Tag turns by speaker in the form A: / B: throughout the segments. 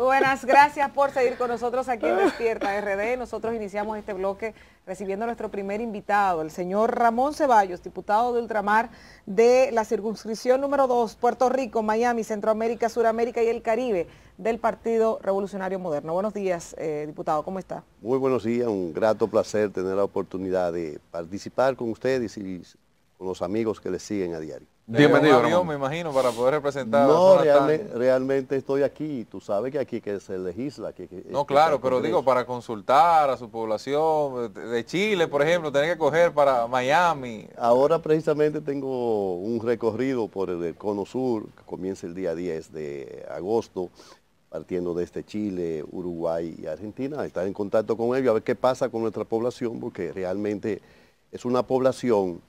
A: Buenas, gracias por seguir con nosotros aquí en Despierta RD. Nosotros iniciamos este bloque recibiendo a nuestro primer invitado, el señor Ramón Ceballos, diputado de Ultramar de la circunscripción número 2, Puerto Rico, Miami, Centroamérica, Suramérica y el Caribe del Partido Revolucionario Moderno. Buenos días, eh, diputado, ¿cómo está?
B: Muy buenos días, un grato placer tener la oportunidad de participar con ustedes y con los amigos que les siguen a diario. Bienvenido.
C: me imagino, para poder representar. No, realmente,
B: realmente estoy aquí. Tú sabes que aquí que se legisla. Que, no, claro, pero digo, para
C: consultar a su población de Chile, por ejemplo, tener que coger para Miami.
B: Ahora precisamente tengo un recorrido por el, el Cono Sur, que comienza el día 10 de agosto, partiendo desde este Chile, Uruguay y Argentina. Estar en contacto con ellos, a ver qué pasa con nuestra población, porque realmente es una población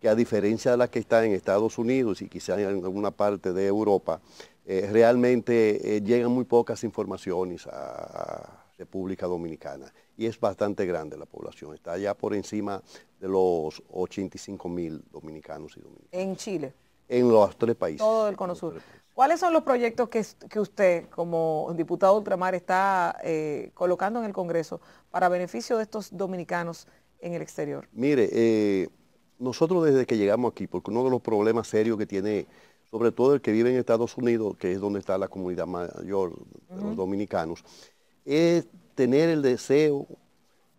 B: que a diferencia de las que están en Estados Unidos y quizá en alguna parte de Europa, eh, realmente eh, llegan muy pocas informaciones a, República Dominicana y es bastante grande la población, está allá por encima de los 85 mil dominicanos y dominicanas. ¿En Chile? En los tres países. Todo
A: el cono sur. ¿Cuáles son los proyectos que, usted, como diputado ultramar, está eh, colocando en el Congreso para beneficio de estos dominicanos en el exterior?
B: Mire, nosotros desde que llegamos aquí, porque uno de los problemas serios que tiene, sobre todo el que vive en Estados Unidos, que es donde está la comunidad mayor de los dominicanos, es tener el deseo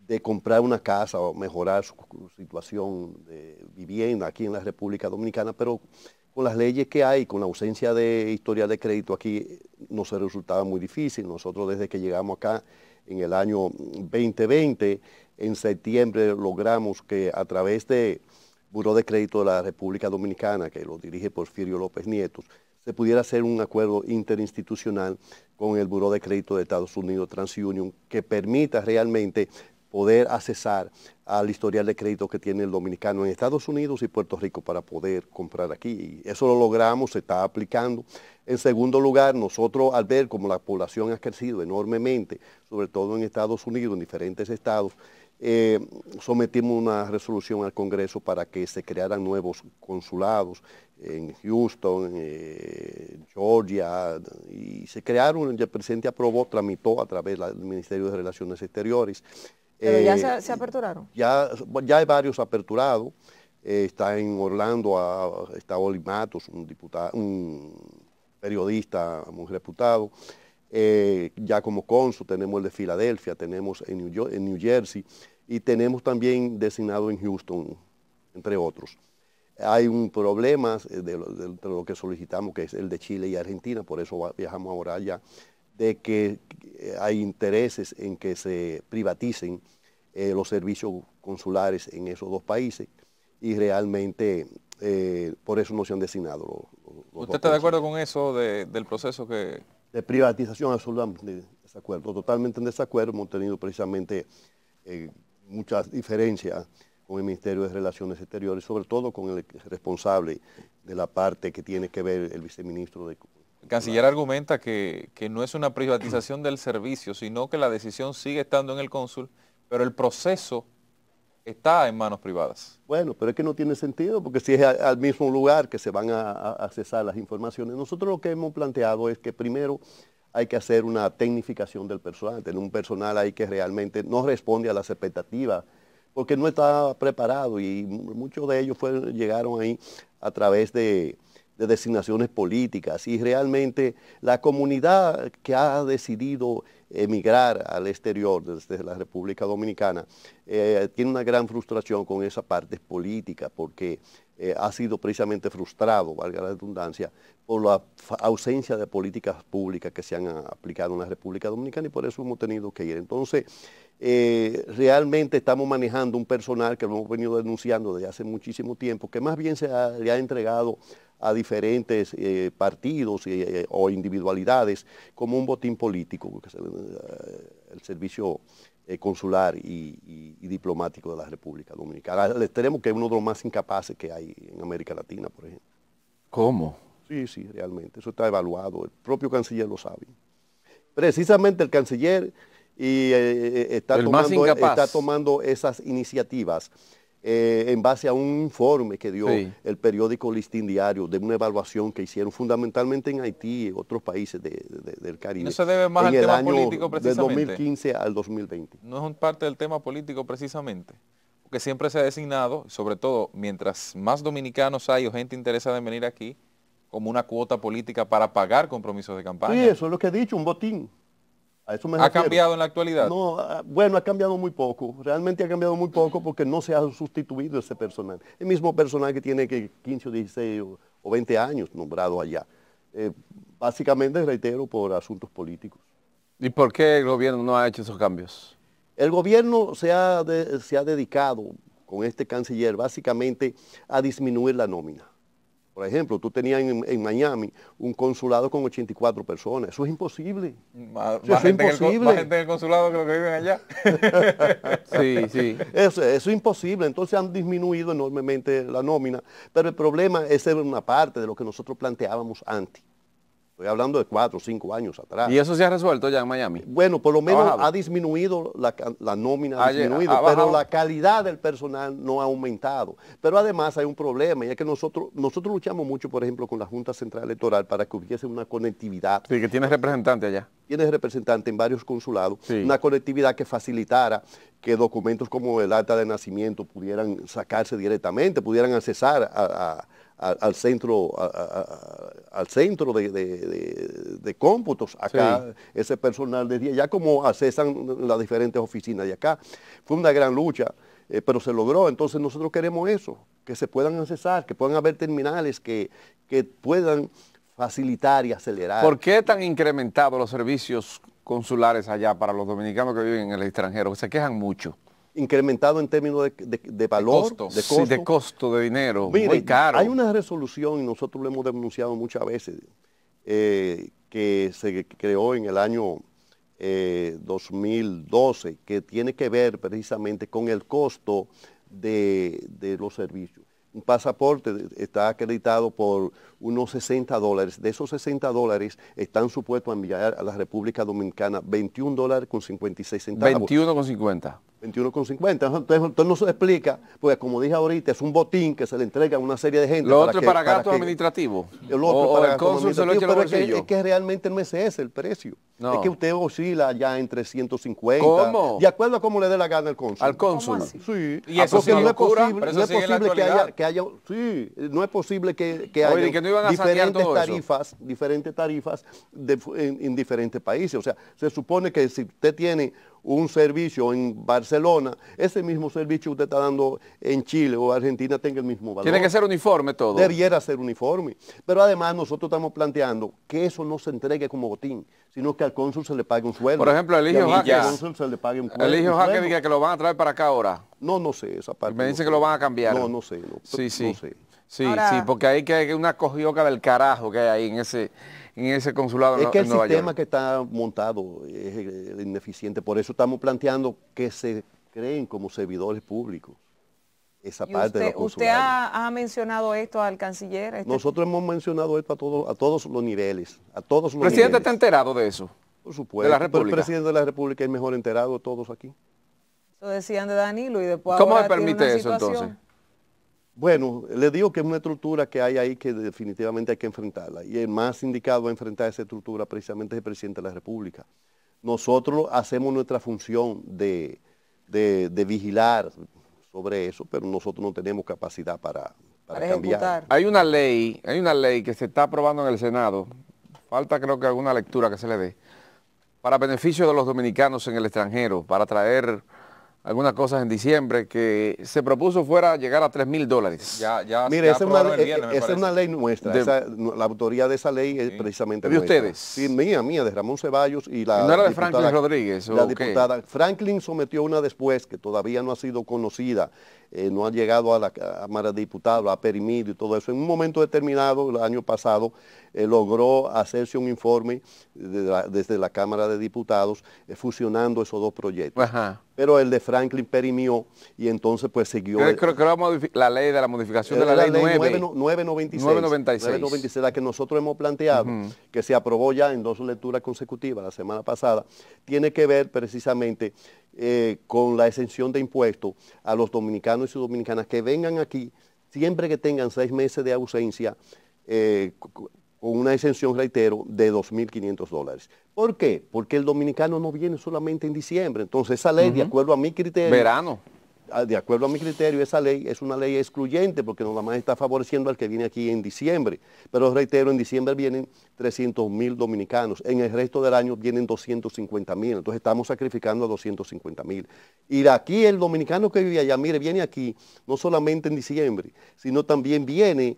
B: de comprar una casa o mejorar su, situación de vivienda aquí en la República Dominicana, pero con las leyes que hay, con la ausencia de historia de crédito aquí, no se resultaba muy difícil. Nosotros desde que llegamos acá en el año 2020, en septiembre logramos que a través de Buró de Crédito de la República Dominicana, que lo dirige Porfirio López Nietos, se pudiera hacer un acuerdo interinstitucional con el Buró de Crédito de Estados Unidos, TransUnion, que permita realmente poder accesar al historial de crédito que tiene el dominicano en Estados Unidos y Puerto Rico para poder comprar aquí. Y eso lo logramos, se está aplicando. En segundo lugar, nosotros al ver como la población ha crecido enormemente, sobre todo en Estados Unidos, en diferentes estados, eh, sometimos una resolución al Congreso para que se crearan nuevos consulados en Houston, eh, Georgia, y se crearon, el presidente aprobó, tramitó a través del Ministerio de Relaciones Exteriores. ya eh, se, aperturaron? Ya, ya hay varios aperturados. está en Orlando, está Olimatos, un, diputado, un periodista muy reputado. Eh, ya como consul tenemos el de Filadelfia, tenemos en New, Jersey y tenemos también designado en Houston, entre otros. Hay un problema eh, de, lo que solicitamos, que es el de Chile y Argentina, por eso viajamos ahora allá, de que eh, hay intereses en que se privaticen los servicios consulares en esos dos países y realmente por eso no se han designado
C: los, ¿Usted está de acuerdo con eso del proceso que,
B: de privatización absolutamente en desacuerdo, totalmente en desacuerdo. Hemos tenido precisamente eh, muchas diferencias con el Ministerio de Relaciones Exteriores, sobre todo con el responsable de la parte que tiene que ver el viceministro de...
C: El canciller argumenta que, que no es una privatización del servicio, sino que la decisión sigue estando en el cónsul, pero el proceso está en manos privadas.
B: Bueno, pero es que no tiene sentido, porque si es al mismo lugar que se van a, accesar las informaciones. Nosotros lo que hemos planteado es que primero hay que hacer una tecnificación del personal, tener un personal ahí que realmente no responde a las expectativas, porque no está preparado y muchos de ellos llegaron ahí a través de, de designaciones políticas y realmente la comunidad que ha decidido emigrar al exterior desde la República Dominicana eh, tiene una gran frustración con esa parte política porque eh, ha sido precisamente frustrado, valga la redundancia, por la ausencia de políticas públicas que se han ah, aplicado en la República Dominicana y por eso hemos tenido que ir. Entonces, eh, realmente estamos manejando un personal que lo hemos venido denunciando desde hace muchísimo tiempo, que más bien se le ha entregado a diferentes eh, partidos eh, eh, o individualidades como un botín político, el, servicio consular y, diplomático de la República Dominicana. Al extremo que es uno de los más incapaces que hay en América Latina, por ejemplo. ¿Cómo? Sí, sí, realmente. Eso está evaluado. El propio canciller lo sabe. Precisamente el canciller y, está, e, está tomando esas iniciativas eh, en base a un informe que dio el periódico Listín Diario de una evaluación que hicieron fundamentalmente en Haití y otros países del Caribe. No se debe más al tema político precisamente. 2015 al 2020.
C: No es parte del tema político precisamente. porque siempre se ha designado, sobre todo mientras más dominicanos hay o gente interesada en venir aquí, como una cuota política
B: para pagar compromisos de campaña. Sí, eso es lo que he dicho, un botín. ¿Ha cambiado en la actualidad? No, ah, bueno, ha cambiado muy poco. Realmente ha cambiado muy poco porque no se ha sustituido ese personal. El mismo personal que tiene 15 o 16 o, 20 años nombrado allá. Eh, básicamente, reitero, por asuntos políticos. ¿Y por qué el gobierno no ha hecho esos cambios? El gobierno se se ha dedicado con este canciller básicamente a disminuir la nómina por ejemplo, tú tenías en, Miami un consulado con 84 personas. Eso es imposible. eso es imposible.
D: sí, sí.
B: Eso, es imposible. Entonces han disminuido enormemente la nómina. Pero el problema, es ser una parte de lo que nosotros planteábamos antes hablando de cuatro o cinco años atrás. ¿Y eso se ha resuelto ya en Miami? Bueno, por lo menos ha, disminuido, la, la nómina ha disminuido, pero la calidad del personal no ha aumentado. Pero además hay un problema, y es que nosotros, nosotros luchamos mucho, por ejemplo, con la Junta Central Electoral para que hubiese una conectividad. Sí, que tiene representante allá. Tiene representante en varios consulados, una conectividad que facilitara que documentos como el acta de nacimiento pudieran sacarse directamente, pudieran accesar a al, centro, al centro de, cómputos acá, ese personal de día, ya como accesan las diferentes oficinas de acá. Fue una gran lucha, eh, pero se logró. Entonces nosotros queremos eso, que se puedan accesar, que puedan haber terminales que, puedan facilitar y acelerar. ¿Por
D: qué tan incrementados los servicios consulares allá para los dominicanos que viven
B: en el extranjero? Se quejan mucho incrementado en términos de, de, de valor, de costo. De costo. de dinero, muy caro. Hay una resolución, y nosotros lo hemos denunciado muchas veces, eh, que se creó en el año 2012, eh, que tiene que ver precisamente con el costo de, de los servicios. Un pasaporte está acreditado por unos 60 dólares. De esos 60 dólares están supuestos a enviar a la República Dominicana 21 dólares con 56 centavos. 21 con 50. 21,50. Entonces, entonces no se explica, porque como dije ahorita, es un botín que se le entrega a una serie de gente. Lo para otro es para gastos administrativos. El otro para gastos administrativos, pero es que, es que, realmente no es ese el precio. Es que usted oscila ya entre 150. ¿Cómo? De acuerdo a cómo le dé la gana al consul. ¿Al consul. Sí. porque no es posible, que, haya, Sí, no es posible que, diferentes, tarifas, diferentes tarifas en diferentes países. O sea, se supone que si usted tiene un servicio en Barcelona, ese mismo servicio usted está dando en Chile o Argentina tenga el mismo valor. Tiene que ser uniforme todo. Debiera ser uniforme. Pero además nosotros estamos planteando que eso no se entregue como botín, sino que al cónsul se le pague un sueldo. Por ejemplo, Eligio Jaque. Al
D: se Diga que lo van a traer para acá ahora. No, no sé esa parte.
B: Me dicen que lo van a
D: cambiar. No, no sé. sí, sí. Sí, sí, porque hay que una cojioca del carajo que hay ahí en ese, en ese consulado es que el sistema
B: que está montado es eh, ineficiente, por eso estamos planteando que se creen como servidores públicos esa parte usted, de ¿Usted
A: ha, mencionado esto al canciller? Este
B: Nosotros hemos mencionado esto a, todos, a todos los niveles. A todos los ¿Presidente está
D: enterado de eso? Por
B: supuesto. el presidente de la República es mejor enterado de todos aquí.
A: Lo decían de Danilo y después ¿Cómo permite eso entonces?
B: Bueno, le digo que es una estructura que hay ahí que definitivamente hay que enfrentarla y el más indicado a enfrentar esa estructura precisamente es el presidente de la República. Nosotros hacemos nuestra función de, vigilar sobre eso, pero nosotros no tenemos capacidad para,
A: cambiar.
B: Hay una ley, hay una ley que se está aprobando en el Senado,
D: falta creo que alguna lectura que se le dé, para beneficio de los dominicanos en el extranjero, para traer algunas cosas en diciembre que se propuso fuera llegar a 3 mil dólares. Ya,
C: Mire, esa, es una, ley
B: nuestra, la autoría de esa ley es precisamente ¿De ustedes? Sí, mía, mía, de Ramón Ceballos y la no era de Franklin Rodríguez? la diputada, Franklin sometió una después que todavía no ha sido conocida, eh, no ha llegado a la Cámara de Diputados, a Perimido y todo eso. En un momento determinado, el año pasado, eh, logró hacerse un informe desde la Cámara de Diputados eh, fusionando esos dos proyectos. Ajá pero el de Franklin perimió y entonces pues siguió. Creo, creo, la ley de la modificación de eh, la, ley, 9, 996, 996. La que nosotros hemos planteado, que se aprobó ya en dos lecturas consecutivas la semana pasada, tiene que ver precisamente eh, con la exención de impuestos a los dominicanos y sus dominicanas que vengan aquí siempre que tengan seis meses de ausencia eh, con una exención, reitero, de 2.500 dólares. ¿Por qué? Porque el dominicano no viene solamente en diciembre. Entonces esa ley, de acuerdo a mi criterio... Verano. De acuerdo a mi criterio, esa ley es una ley excluyente porque nada más está favoreciendo al que viene aquí en diciembre. Pero reitero, en diciembre vienen 300.000 mil dominicanos, en el resto del año vienen 250.000. mil, entonces estamos sacrificando a 250.000. mil. Y aquí el dominicano que vive allá, mire, viene aquí no solamente en diciembre, sino también viene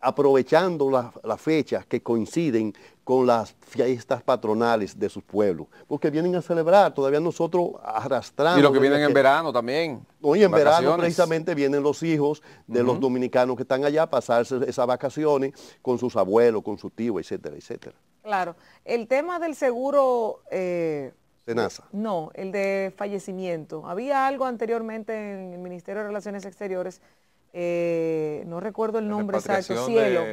B: aprovechando las fechas que coinciden con las fiestas patronales de sus pueblos, porque vienen a celebrar, todavía nosotros arrastrando. Y los que vienen en verano también. Hoy en verano precisamente vienen los hijos de los dominicanos que están allá a pasarse esas vacaciones con sus abuelos, con su tío, etcétera, etcétera.
A: Claro, el tema del seguro... Eh... NASA. No, el de fallecimiento. Había algo anteriormente en el Ministerio de Relaciones Exteriores eh, no recuerdo el nombre exacto, cielo.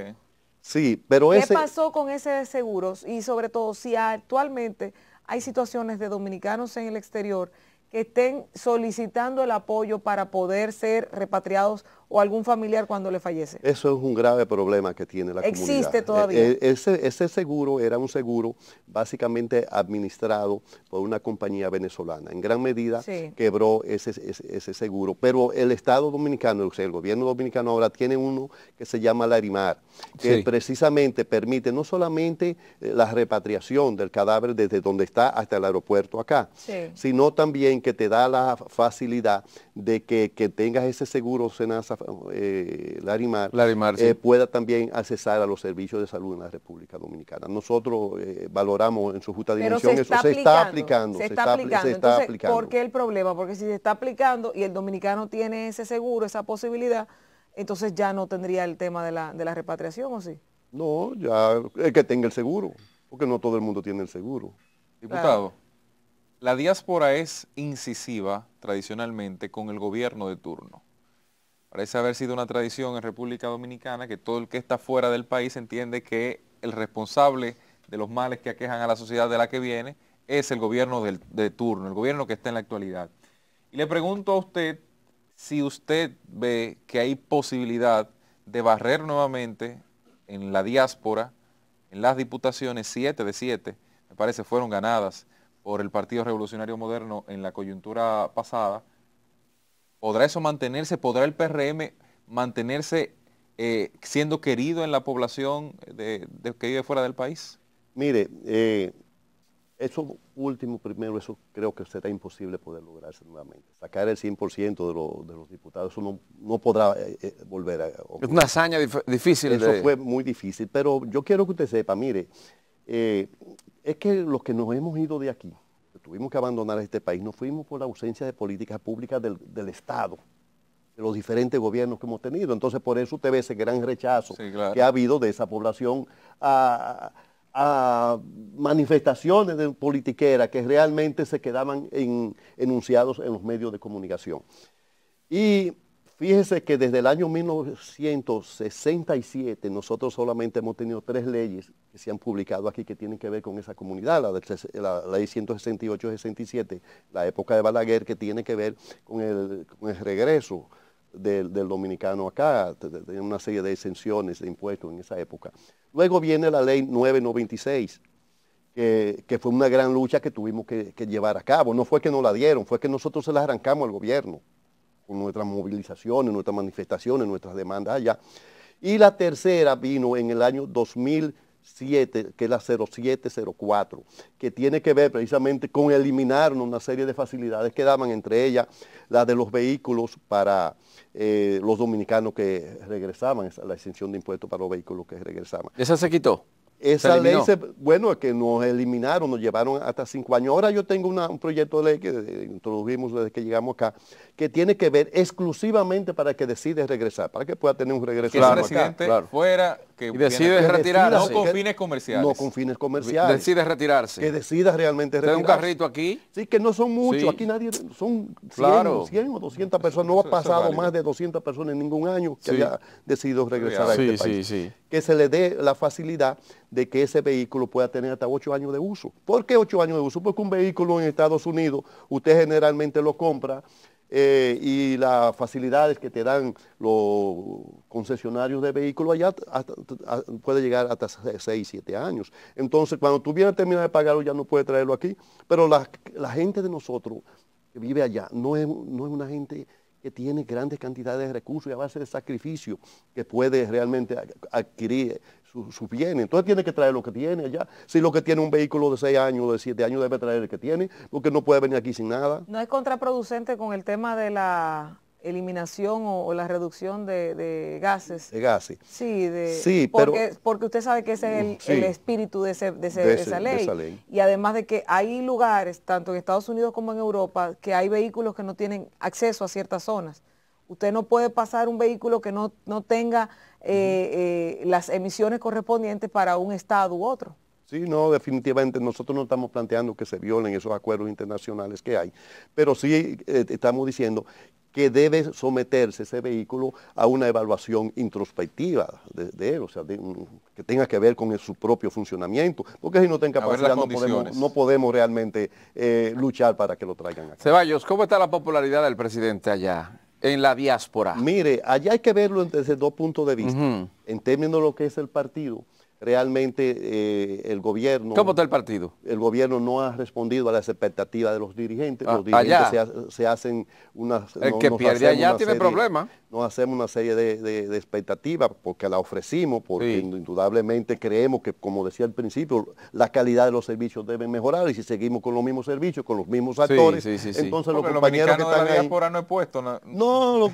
B: Sí, pero ¿Qué
A: pasó con ese de seguros? Y sobre todo, si actualmente hay situaciones de dominicanos en el exterior que estén solicitando el apoyo para poder ser repatriados o algún familiar cuando le fallece.
B: Eso es un grave problema que tiene la Existe comunidad. Existe eh, todavía. Eh, ese, seguro era un seguro básicamente administrado por una compañía venezolana. En gran medida quebró ese, seguro, pero el Estado dominicano, el gobierno dominicano ahora tiene uno que se llama Larimar, que precisamente permite no solamente eh, la repatriación del cadáver desde donde está hasta el aeropuerto acá, sino también que te da la facilidad de que, que tengas ese seguro Senasa eh, Larimar, eh, pueda también accesar a los servicios de salud en la República Dominicana. Nosotros eh, valoramos en su justa dimensión se eso. Se está aplicando. Se está, aplicando. ¿Por
A: qué el problema? Porque si se está aplicando y el dominicano tiene ese seguro, esa posibilidad, entonces ya no tendría el tema de la, repatriación, ¿o sí?
B: No, ya el que tenga el seguro, porque no todo el mundo tiene el seguro. Diputado, la diáspora es
C: incisiva tradicionalmente con el gobierno de turno. Parece haber sido una tradición en República Dominicana que todo el que está fuera del país entiende que el responsable de los males que aquejan a la sociedad de la que viene es el gobierno de turno, el gobierno que está en la actualidad. Y le pregunto a usted si usted ve que hay posibilidad de barrer nuevamente en la diáspora, en las diputaciones, siete de siete, me parece, fueron ganadas por el Partido Revolucionario Moderno en la coyuntura pasada, ¿Podrá eso mantenerse? ¿Podrá el PRM mantenerse eh, siendo querido en la población de, que vive fuera del país?
B: Mire, eh, eso último primero, eso creo que será imposible poder lograrse nuevamente. Sacar el 100% de, los diputados, eso no, podrá eh, volver a Es una hazaña difícil. Eso fue muy difícil, pero yo quiero que usted sepa, mire, es que los que nos hemos ido de aquí, tuvimos que abandonar este país, nos fuimos por la ausencia de políticas públicas del, Estado, de los diferentes gobiernos que hemos tenido. Entonces, por eso usted ve ese gran rechazo que ha habido de esa población a, manifestaciones de politiquera que realmente se quedaban en, enunciados en los medios de comunicación. Y Fíjese que desde el año 1967 nosotros solamente hemos tenido tres leyes que se han publicado aquí que tienen que ver con esa comunidad, la, ley 168-67, la época de Balaguer, que tiene que ver con el, regreso del, dominicano acá, una serie de exenciones de impuestos en esa época. Luego viene la ley 996, que, fue una gran lucha que tuvimos que, que llevar a cabo. No fue que nos la dieron, fue que nosotros se la arrancamos al gobierno con nuestras movilizaciones, nuestras manifestaciones, nuestras demandas allá. Y la tercera vino en el año 2007, que es la 0704, que tiene que ver precisamente con eliminar una serie de facilidades que daban, entre ellas la de los vehículos para eh, los dominicanos que regresaban, la exención de impuestos para los vehículos que regresaban.
D: ¿Esa se quitó? Esa ley,
B: bueno, que nos eliminaron, nos llevaron hasta cinco años. Ahora yo tengo un proyecto de ley que eh, introdujimos desde que llegamos acá, que tiene que ver exclusivamente para que decide regresar, para que pueda tener un regreso. Que claro, residente
D: fuera
C: y decide retirarse. No con fines comerciales. No con
B: fines comerciales. Decide retirarse. Que decida realmente retirarse. un carrito aquí. Sí, que no son muchos. Aquí nadie, son 100, claro. o 200 personas. No ha pasado más de 200 personas en ningún año que haya decidido regresar a este país. Que se le dé la facilidad de que ese vehículo pueda tener hasta 8 años de uso. ¿Por qué 8 años de uso? Porque un vehículo en Estados Unidos, usted generalmente lo compra eh, y las facilidades que te dan los concesionarios de vehículos allá puede llegar hasta 6, 7 años. Entonces, cuando tú vienes a terminar de pagarlo, ya no puedes traerlo aquí. Pero la, gente de nosotros que vive allá no es, no es una gente que tiene grandes cantidades de recursos y a base de sacrificio que puede realmente adquirir su, bien. Entonces tiene que traer lo que tiene allá. Si lo que tiene un vehículo de seis años, de 7 años, debe traer el que tiene, porque no puede venir aquí sin nada.
A: ¿No es contraproducente con el tema de la eliminación o, la reducción de, gases? De gases. Sí, de, sí porque, porque usted sabe que ese es el, espíritu de, de esa ley. Y además de que hay lugares, tanto en Estados Unidos como en Europa, que hay vehículos que no tienen acceso a ciertas zonas. Usted no puede pasar un vehículo que no, tenga eh, eh, las emisiones correspondientes para un estado u otro.
B: Sí, no, definitivamente nosotros no estamos planteando que se violen esos acuerdos internacionales que hay, pero sí eh, estamos diciendo que debe someterse ese vehículo a una evaluación introspectiva de, él, o sea, que tenga que ver con su propio funcionamiento, porque si no tenga capacidad no podemos, realmente luchar para que lo traigan aquí.
D: Ceballos, ¿cómo está la popularidad del presidente allá? en la diáspora.
B: Mire, allá hay que verlo desde dos puntos de vista. En términos de lo que es el partido, realmente eh, el gobierno... ¿Cómo está el partido? El gobierno no ha respondido a las expectativas de los dirigentes. Ah, los dirigentes se, hacen unas... El que pierde allá tiene problemas. No hacemos una serie de, expectativas porque la ofrecimos, porque indudablemente creemos que, como decía al principio, la calidad de los servicios debe mejorar y si seguimos con los mismos servicios, con los mismos actores, entonces los, compañeros que están de la no, he puesto, nada. no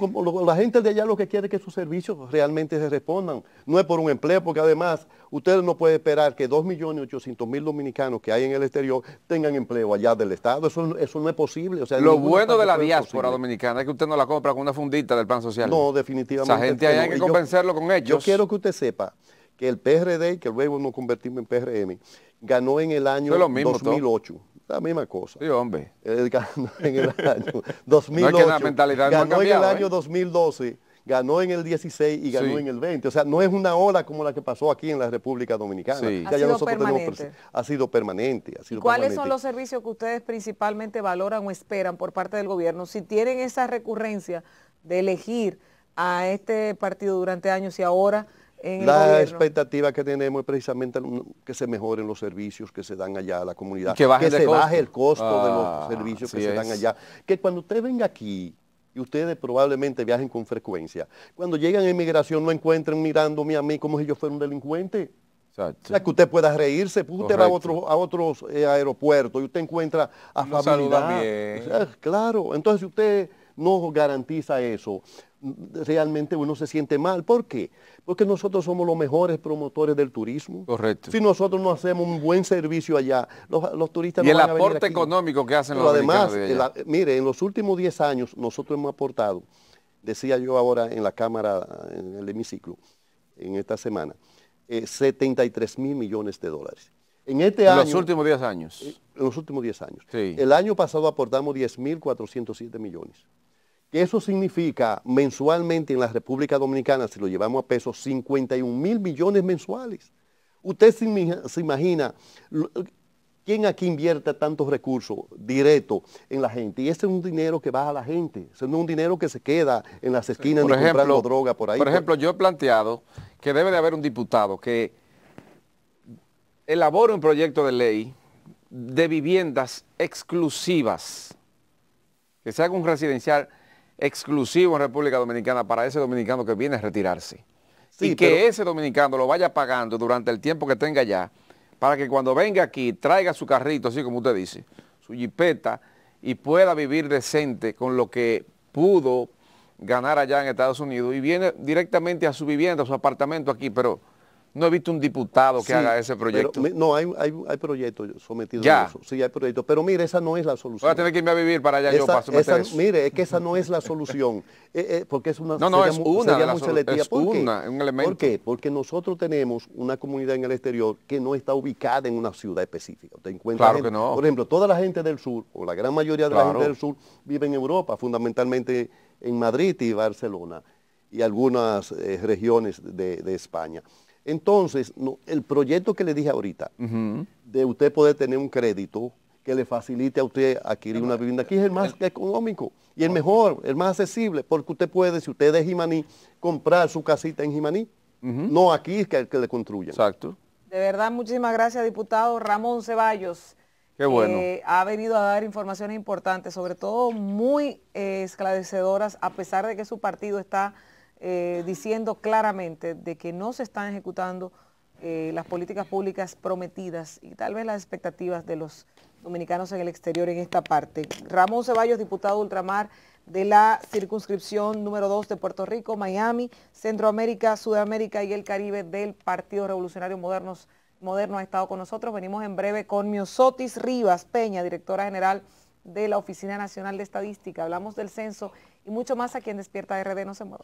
B: la gente de allá lo que quiere es que sus servicios realmente se respondan. No es por un empleo, porque además Usted no puede esperar que 2.800.000 dominicanos que hay en el exterior tengan empleo allá del Estado. Eso, no es posible. O sea, Lo bueno de la diáspora
D: dominicana es que usted no la compra con una fundita del plan social. No, definitivamente. O gente hay que convencerlo con ellos. Yo quiero
B: que usted sepa que el PRD, que luego nos convertimos en PRM, ganó en el año lo mismo, 2008. La misma cosa. Sí, hombre. en el año 2008. No es mentalidad no el año 2012 ¿eh? ganó en el 16 y ganó en el 20. O sea, no es una ola como la que pasó aquí en la República Dominicana. ha, sido tenemos, ha, sido permanente. ¿Cuáles son los
A: servicios que ustedes principalmente valoran o esperan por parte del gobierno? Si tienen esa recurrencia de elegir a este partido durante años y ahora en la
B: expectativa que tenemos es precisamente que se mejoren los servicios que se dan allá a la comunidad, que, se baje el costo de los ah, servicios que se dan allá. Que cuando usted venga aquí, ustedes probablemente viajen con frecuencia. Cuando llegan a inmigración no encuentren mirándome a mí como si yo fuera un delincuente. O sea, que usted pueda reírse, pues usted va a, otro, a otros eh, aeropuertos y usted encuentra a no familia. claro, entonces usted no garantiza eso, realmente uno se siente mal. ¿Por qué? Porque nosotros somos los mejores promotores del turismo. Correcto. Si nosotros no hacemos un buen servicio allá, los, turistas no van a venir Y el aporte económico que hacen los además, mire, en los últimos 10 años nosotros hemos aportado, decía yo ahora en la Cámara, en el hemiciclo, en esta semana, 73 eh, mil millones de dólares. En este los últimos 10 años. Eh, en los últimos 10 años. Sí. El año pasado aportamos 10.407 millones que eso significa mensualmente en la República Dominicana, si lo llevamos a peso, 51 mil millones mensuales. Usted se imagina quién aquí invierte tantos recursos directos en la gente. Y ese es un dinero que va a la gente, ese no es un dinero que se queda en las esquinas de ni droga por ahí. Por pues. ejemplo,
D: yo he planteado que debe de haber un diputado que elabore un proyecto de ley de viviendas exclusivas, que se haga un residencial exclusivo en República Dominicana para ese dominicano que viene a retirarse. y que ese dominicano lo vaya pagando durante el tiempo que tenga allá, para que cuando venga aquí traiga su carrito, así como usted dice, su jipeta, y pueda vivir decente con lo que pudo ganar allá en Estados Unidos y viene directamente a su vivienda, a su apartamento aquí, pero no he visto un diputado que haga ese proyecto.
B: no, hay, proyectos sometidos a eso. Sí, hay proyectos. Pero mire, esa no es la solución.
D: ahora que irme a vivir para allá yo
B: Mire, es que esa no es la solución. Eh, eh, porque es una... No, no, es una. Es un elemento. Porque nosotros tenemos una comunidad en el exterior que no está ubicada en una ciudad específica. Por ejemplo, toda la gente del sur, o la gran mayoría de la gente del sur, vive en Europa, fundamentalmente en Madrid y Barcelona y algunas eh, regiones de, de España. Entonces, el proyecto que le dije ahorita, de usted poder tener un crédito que le facilite a usted adquirir una vivienda aquí es el más económico y el mejor, el más accesible, porque usted puede, si usted es Jimaní, comprar su casita en Jimaní, no aquí que, que le construyan. Exacto.
A: De verdad, muchísimas gracias, diputado Ramón Ceballos. que bueno. ha venido a dar informaciones importantes, sobre todo muy eh, esclarecedoras, a pesar de que su partido está eh, diciendo claramente de que no se están ejecutando eh, las políticas públicas prometidas y tal vez las expectativas de los dominicanos en el exterior en esta parte. Ramón Ceballos, diputado Ultramar de la circunscripción número 2 de Puerto Rico, Miami, Centroamérica, Sudamérica y el Caribe del Partido Revolucionario Moderno ha estado con nosotros. Venimos en breve con Miosotis Rivas Peña, directora general de la Oficina Nacional de Estadística. Hablamos del censo y mucho más a quien Despierta RD. No se mueve.